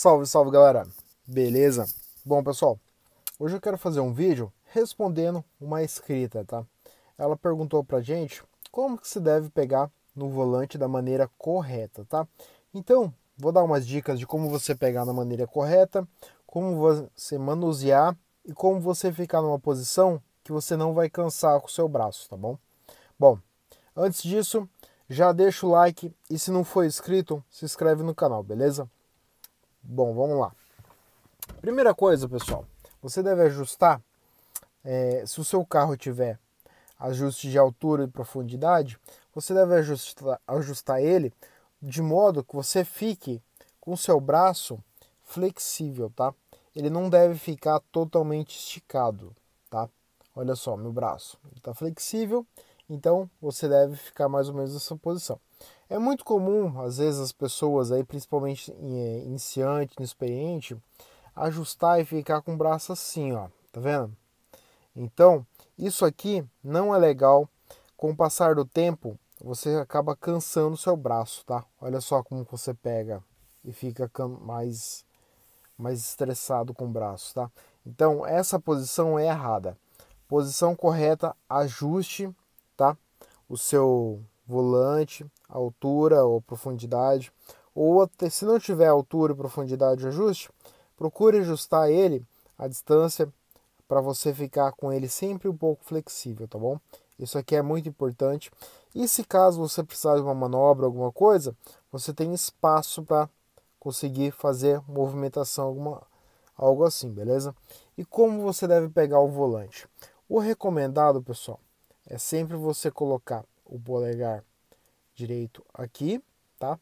Salve, salve galera! Beleza? Bom pessoal, hoje eu quero fazer um vídeo respondendo uma escrita tá? Ela perguntou pra gente como que se deve pegar no volante da maneira correta, tá? Então, vou dar umas dicas de como você pegar na maneira correta, como você manusear e como você ficar numa posição que você não vai cansar com o seu braço, tá bom? Bom, antes disso, já deixa o like e se não for inscrito, se inscreve no canal, beleza? Bom, vamos lá. Primeira coisa, pessoal, você deve ajustar é, se o seu carro tiver ajuste de altura e profundidade, você deve ajustar, ajustar ele de modo que você fique com o seu braço flexível, tá? Ele não deve ficar totalmente esticado, tá? Olha só, meu braço está flexível então você deve ficar mais ou menos nessa posição. É muito comum, às vezes, as pessoas, aí, principalmente eh, iniciante, inexperiente, ajustar e ficar com o braço assim, ó, tá vendo? Então, isso aqui não é legal. Com o passar do tempo, você acaba cansando o seu braço, tá? Olha só como você pega e fica mais, mais estressado com o braço, tá? Então, essa posição é errada. Posição correta, ajuste tá? O seu volante, altura ou profundidade, ou até, se não tiver altura, e profundidade de ajuste, procure ajustar ele a distância para você ficar com ele sempre um pouco flexível, tá bom? Isso aqui é muito importante. E se caso você precisar de uma manobra, alguma coisa, você tem espaço para conseguir fazer movimentação alguma, algo assim, beleza? E como você deve pegar o volante? O recomendado, pessoal, é sempre você colocar o polegar direito aqui, tá?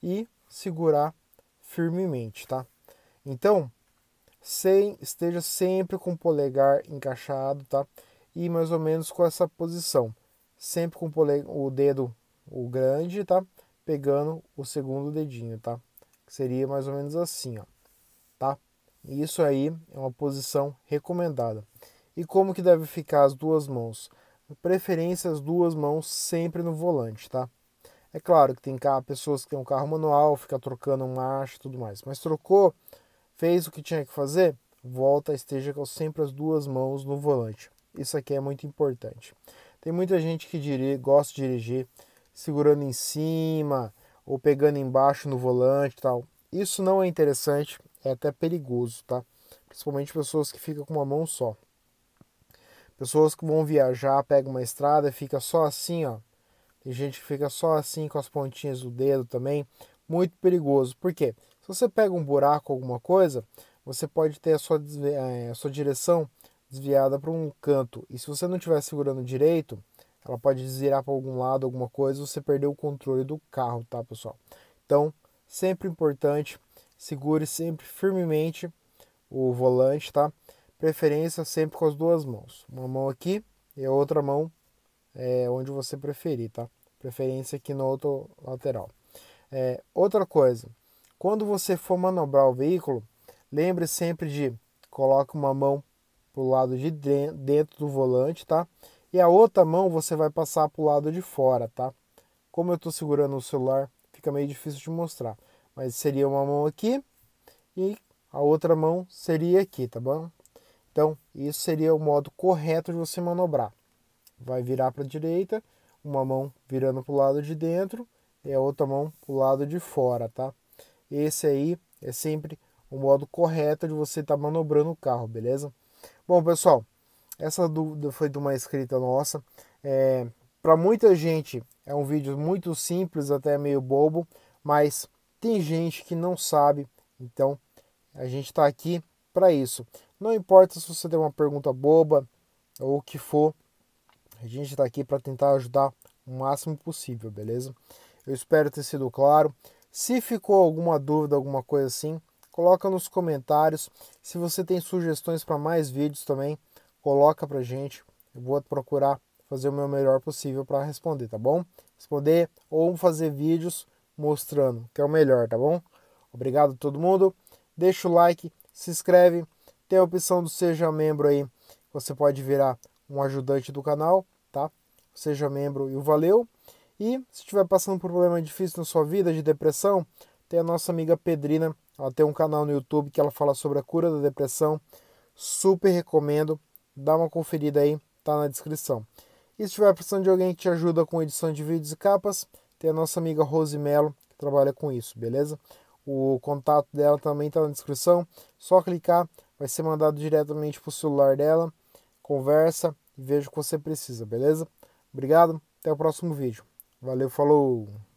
E segurar firmemente, tá? Então, sem, esteja sempre com o polegar encaixado, tá? E mais ou menos com essa posição, sempre com o, polegar, o dedo o grande, tá? Pegando o segundo dedinho, tá? Seria mais ou menos assim, ó, tá? Isso aí é uma posição recomendada. E como que deve ficar as duas mãos? preferência as duas mãos sempre no volante, tá? É claro que tem pessoas que têm um carro manual, fica trocando marcha e tudo mais, mas trocou, fez o que tinha que fazer, volta, esteja com sempre as duas mãos no volante. Isso aqui é muito importante. Tem muita gente que dirige, gosta de dirigir segurando em cima ou pegando embaixo no volante e tal. Isso não é interessante, é até perigoso, tá? Principalmente pessoas que ficam com uma mão só. Pessoas que vão viajar, pegam uma estrada e fica só assim, ó. Tem gente que fica só assim com as pontinhas do dedo também. Muito perigoso. Por quê? Se você pega um buraco, alguma coisa, você pode ter a sua, eh, a sua direção desviada para um canto. E se você não estiver segurando direito, ela pode desviar para algum lado, alguma coisa, você perdeu o controle do carro, tá, pessoal? Então, sempre importante, segure sempre firmemente o volante, tá? preferência sempre com as duas mãos. Uma mão aqui e a outra mão é, onde você preferir, tá? Preferência aqui no outro lateral. É, outra coisa, quando você for manobrar o veículo, lembre sempre de coloque uma mão para o lado de dentro do volante, tá? E a outra mão você vai passar para o lado de fora, tá? Como eu estou segurando o celular, fica meio difícil de mostrar. Mas seria uma mão aqui e a outra mão seria aqui, tá bom? Então, isso seria o modo correto de você manobrar. Vai virar para a direita, uma mão virando para o lado de dentro e a outra mão para o lado de fora, tá? Esse aí é sempre o modo correto de você estar tá manobrando o carro, beleza? Bom, pessoal, essa dúvida foi de uma escrita nossa. É, para muita gente é um vídeo muito simples, até meio bobo, mas tem gente que não sabe, então a gente está aqui para isso. Não importa se você tem uma pergunta boba ou o que for, a gente está aqui para tentar ajudar o máximo possível, beleza? Eu espero ter sido claro. Se ficou alguma dúvida, alguma coisa assim, coloca nos comentários. Se você tem sugestões para mais vídeos também, coloca para gente. Eu vou procurar fazer o meu melhor possível para responder, tá bom? Responder ou fazer vídeos mostrando que é o melhor, tá bom? Obrigado a todo mundo. Deixa o like, se inscreve tem a opção do seja membro aí, você pode virar um ajudante do canal, tá? Seja membro e o valeu. E se estiver passando por um problema difícil na sua vida, de depressão, tem a nossa amiga Pedrina, ela tem um canal no YouTube que ela fala sobre a cura da depressão. Super recomendo, dá uma conferida aí, tá na descrição. E se estiver precisando de alguém que te ajuda com edição de vídeos e capas, tem a nossa amiga Rose que trabalha com isso, beleza? O contato dela também está na descrição. Só clicar, vai ser mandado diretamente para o celular dela. Conversa e veja o que você precisa, beleza? Obrigado, até o próximo vídeo. Valeu, falou!